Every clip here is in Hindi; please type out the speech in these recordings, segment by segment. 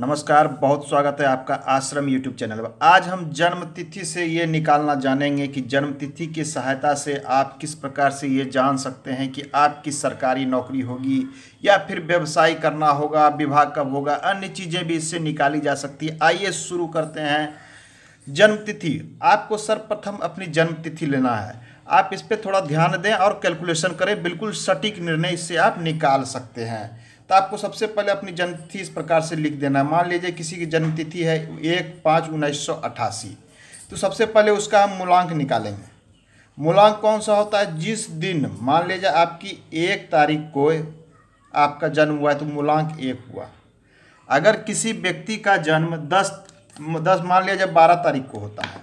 नमस्कार बहुत स्वागत है आपका आश्रम यूट्यूब चैनल पर आज हम जन्म तिथि से ये निकालना जानेंगे कि जन्म तिथि की सहायता से आप किस प्रकार से ये जान सकते हैं कि आपकी सरकारी नौकरी होगी या फिर व्यवसाय करना होगा विभाग कब होगा अन्य चीज़ें भी इससे निकाली जा सकती है आइए शुरू करते हैं जन्म तिथि आपको सर्वप्रथम अपनी जन्म तिथि लेना है आप इस पर थोड़ा ध्यान दें और कैलकुलेशन करें बिल्कुल सटीक निर्णय इससे आप निकाल सकते हैं तो आपको सबसे पहले अपनी जन्मतिथि इस प्रकार से लिख देना है मान लीजिए किसी की जन्मतिथि है एक पाँच उन्नीस सौ अट्ठासी तो सबसे पहले उसका हम मूलांक निकालेंगे मूलांक कौन सा होता है जिस दिन मान लीजिए आपकी एक तारीख को आपका जन्म हुआ है तो मूलांक एक हुआ अगर किसी व्यक्ति का जन्म दस दस मान लिया जब बारह तारीख को होता है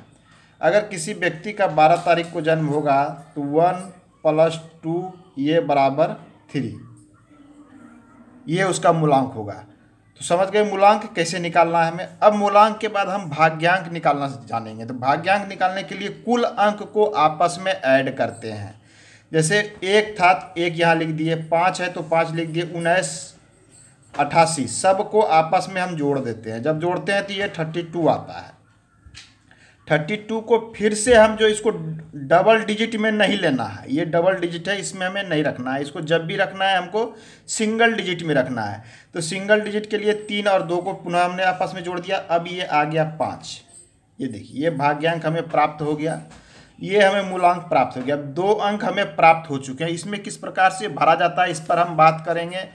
अगर किसी व्यक्ति का बारह तारीख को जन्म होगा तो वन प्लस टू ये बराबर थ्री ये उसका मूलांक होगा तो समझ गए मूलांक कैसे निकालना है हमें अब मूलांक के बाद हम भाग्यांक निकालना जानेंगे तो भाग्यांक निकालने के लिए कुल अंक को आपस में ऐड करते हैं जैसे एक था एक यहाँ लिख दिए पाँच है तो पाँच लिख दिए उन्नीस अट्ठासी सबको आपस में हम जोड़ देते हैं जब जोड़ते हैं तो ये थर्टी टू आता है थर्टी टू को फिर से हम जो इसको डबल डिजिट में नहीं लेना है ये डबल डिजिट है इसमें हमें नहीं रखना है इसको जब भी रखना है हमको सिंगल डिजिट में रखना है तो सिंगल डिजिट के लिए तीन और दो को पुनः हमने आपस में जोड़ दिया अब ये आ गया पाँच ये देखिए ये भाग्यांक हमें प्राप्त हो गया ये हमें मूलांक प्राप्त हो गया अब दो अंक हमें प्राप्त हो चुके हैं इसमें किस प्रकार से भरा जाता है इस पर हम बात करेंगे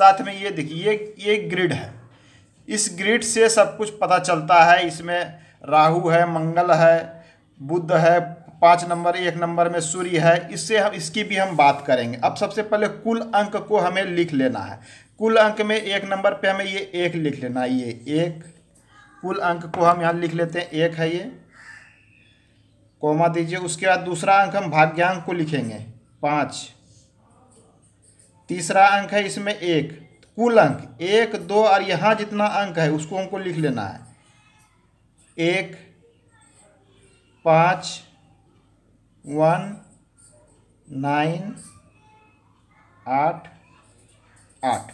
साथ में ये देखिए ये ये ग्रिड है इस ग्रिड से सब कुछ पता चलता है इसमें राहु है मंगल है बुद्ध है पाँच नंबर एक नंबर में सूर्य है इससे हम इसकी भी हम बात करेंगे अब सबसे पहले कुल अंक को हमें लिख लेना है कुल अंक में एक नंबर पे हमें ये एक लिख लेना है ये एक कुल अंक को हम यहाँ लिख लेते हैं एक है ये कोमा दीजिए उसके बाद दूसरा अंक हम भाग्यांक को लिखेंगे पाँच तीसरा अंक है इसमें एक कुल अंक एक दो और यहाँ जितना अंक है उसको हमको लिख लेना है एक पाँच वन नाइन आठ आठ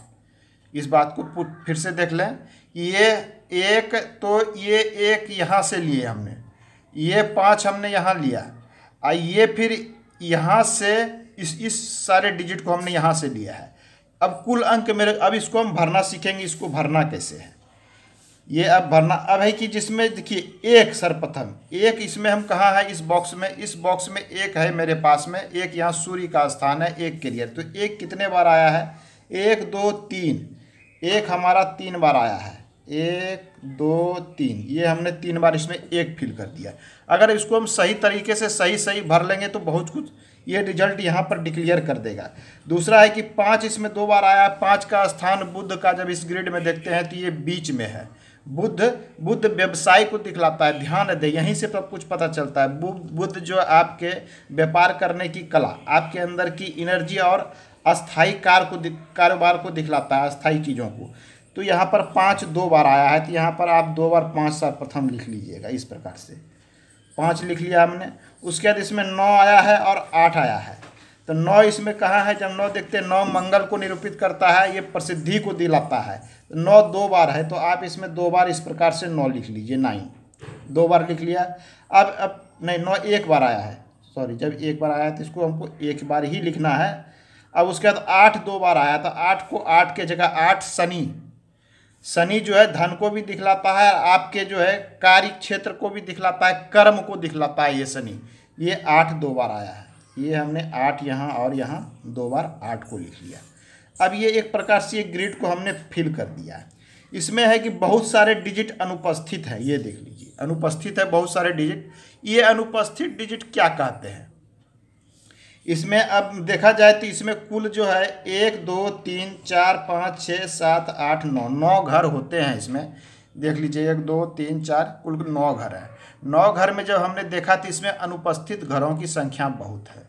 इस बात को फिर से देख लें कि ये एक तो ये एक यहाँ से लिए हमने ये पाँच हमने यहाँ लिया और ये फिर यहाँ से इस इस सारे डिजिट को हमने यहाँ से लिया है अब कुल अंक मेरे अब इसको हम भरना सीखेंगे इसको भरना कैसे है ये अब भरना अब है कि जिसमें देखिए एक सर्वप्रथम एक इसमें हम कहाँ है इस बॉक्स में इस बॉक्स में एक है मेरे पास में एक यहाँ सूर्य का स्थान है एक के लिए तो एक कितने बार आया है एक दो तीन एक हमारा तीन बार आया है एक दो तीन ये हमने तीन बार इसमें एक फिल कर दिया अगर इसको हम सही तरीके से सही सही भर लेंगे तो बहुत कुछ ये रिजल्ट यहाँ पर डिक्लेयर कर देगा दूसरा है कि पाँच इसमें दो बार आया पाँच का स्थान बुद्ध का जब इस ग्रिड में देखते हैं तो ये बीच में है बुद्ध बुद्ध व्यवसाय को दिखलाता है ध्यान दे यहीं से सब कुछ पता चलता है बुद्ध जो आपके व्यापार करने की कला आपके अंदर की एनर्जी और अस्थाई कार को कारोबार को दिखलाता है अस्थाई चीज़ों को तो यहाँ पर पाँच दो बार आया है तो यहाँ पर आप दो बार पाँच प्रथम लिख लीजिएगा इस प्रकार से पाँच लिख लिया हमने उसके बाद इसमें नौ आया है और आठ आया है तो नौ इसमें कहाँ है जब नौ देखते हैं नौ मंगल को निरूपित करता है ये प्रसिद्धि को दिलाता है तो नौ दो बार है तो आप इसमें दो बार इस प्रकार से नौ लिख लीजिए नाइन दो बार लिख लिया अब अब नहीं नौ एक बार आया है सॉरी जब एक बार आया तो इसको हमको एक बार ही लिखना है अब उसके बाद आठ दो बार आया तो आठ को आठ के जगह आठ शनि शनि जो है धन को भी दिखलाता है आपके जो है कार्य क्षेत्र को भी दिखलाता है कर्म को दिखलाता है ये शनि ये आठ दो बार आया है ये हमने आठ यहाँ और यहाँ दो बार आठ को लिख लिया अब ये एक प्रकार से एक ग्रिड को हमने फिल कर दिया है इसमें है कि बहुत सारे डिजिट अनुपस्थित हैं ये देख लीजिए अनुपस्थित है बहुत सारे डिजिट ये अनुपस्थित डिजिट क्या कहते हैं इसमें अब देखा जाए तो इसमें कुल जो है एक दो तीन चार पाँच छः सात आठ नौ नौ घर होते हैं इसमें देख लीजिए एक दो तीन चार कुल नौ घर हैं नौ घर में जब हमने देखा तो इसमें अनुपस्थित घरों की संख्या बहुत है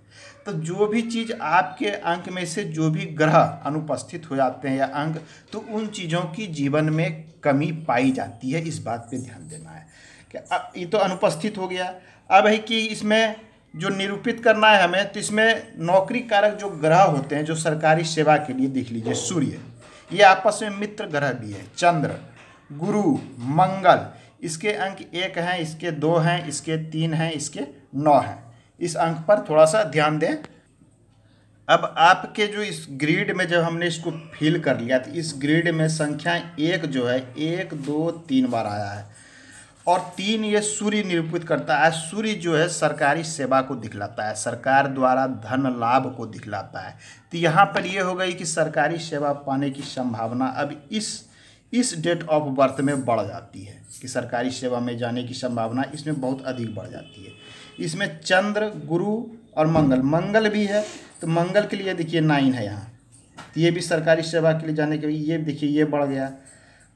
तो जो भी चीज़ आपके अंक में से जो भी ग्रह अनुपस्थित हो जाते हैं या अंक तो उन चीज़ों की जीवन में कमी पाई जाती है इस बात पे ध्यान देना है कि अब ये तो अनुपस्थित हो गया अब है कि इसमें जो निरूपित करना है हमें तो इसमें नौकरी कारक जो ग्रह होते हैं जो सरकारी सेवा के लिए देख लीजिए सूर्य ये आपस में मित्र ग्रह भी है चंद्र गुरु मंगल इसके अंक एक हैं इसके दो हैं इसके तीन हैं इसके नौ हैं इस अंक पर थोड़ा सा ध्यान दें अब आपके जो इस ग्रिड में जब हमने इसको फिल कर लिया तो इस ग्रिड में संख्या एक जो है एक दो तीन बार आया है और तीन ये सूर्य निरूपित करता है सूर्य जो है सरकारी सेवा को दिखलाता है सरकार द्वारा धन लाभ को दिखलाता है तो यहाँ पर ये हो गई कि सरकारी सेवा पाने की संभावना अब इस इस डेट ऑफ बर्थ में बढ़ जाती है कि सरकारी सेवा में जाने की संभावना इसमें बहुत अधिक बढ़ जाती है इसमें चंद्र गुरु और मंगल मंगल भी है तो मंगल के लिए देखिए नाइन है यहाँ ये भी सरकारी सेवा के लिए जाने के लिए ये देखिए ये बढ़ गया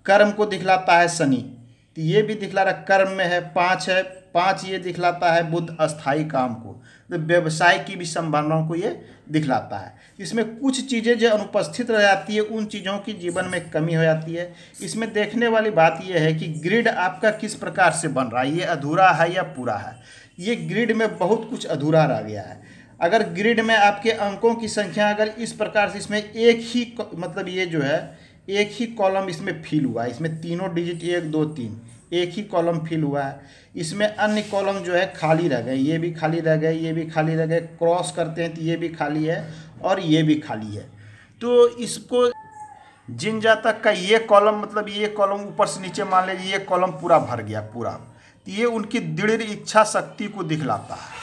कर्म को दिखलाता है शनि तो ये भी दिखला रहा कर्म में है पाँच है पाँच ये दिखलाता है बुद्ध अस्थाई काम को तो व्यवसाय की भी संभावनाओं को ये दिखलाता है इसमें कुछ चीज़ें जो अनुपस्थित रह जाती है उन चीज़ों की जीवन में कमी हो जाती है इसमें देखने वाली बात यह है कि ग्रिड आपका किस प्रकार से बन रहा है ये अधूरा है या पूरा है ये ग्रिड में बहुत कुछ अधूरा रह गया है अगर ग्रिड में आपके अंकों की संख्या अगर इस प्रकार से इसमें एक ही मतलब ये जो है एक ही कॉलम इसमें फिल हुआ है इसमें तीनों डिजिट एक दो तीन एक ही कॉलम फिल हुआ है इसमें अन्य कॉलम जो है खाली रह गए ये भी खाली रह गए ये भी खाली रह गए क्रॉस करते हैं तो ये भी खाली है और ये भी खाली है तो इसको जिन जातक का ये कॉलम मतलब ये कॉलम ऊपर से नीचे मान लीजिए ये कॉलम पूरा भर गया पूरा तो ये उनकी दृढ़ इच्छा शक्ति को दिखलाता है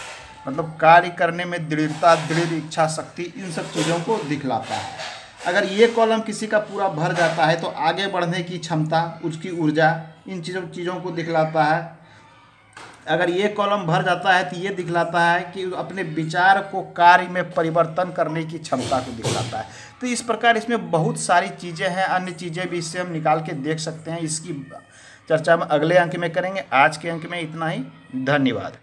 मतलब कार्य करने में दृढ़ता दृढ़ इच्छा शक्ति इन सब चीज़ों को दिखलाता है अगर ये कॉलम किसी का पूरा भर जाता है तो आगे बढ़ने की क्षमता उसकी ऊर्जा इन चीज़ों चीज़ों को दिखलाता है अगर ये कॉलम भर जाता है तो ये दिखलाता है कि अपने विचार को कार्य में परिवर्तन करने की क्षमता को दिखलाता है तो इस प्रकार इसमें बहुत सारी चीज़ें हैं अन्य चीज़ें भी इससे हम निकाल के देख सकते हैं इसकी चर्चा हम अगले अंक में करेंगे आज के अंक में इतना ही धन्यवाद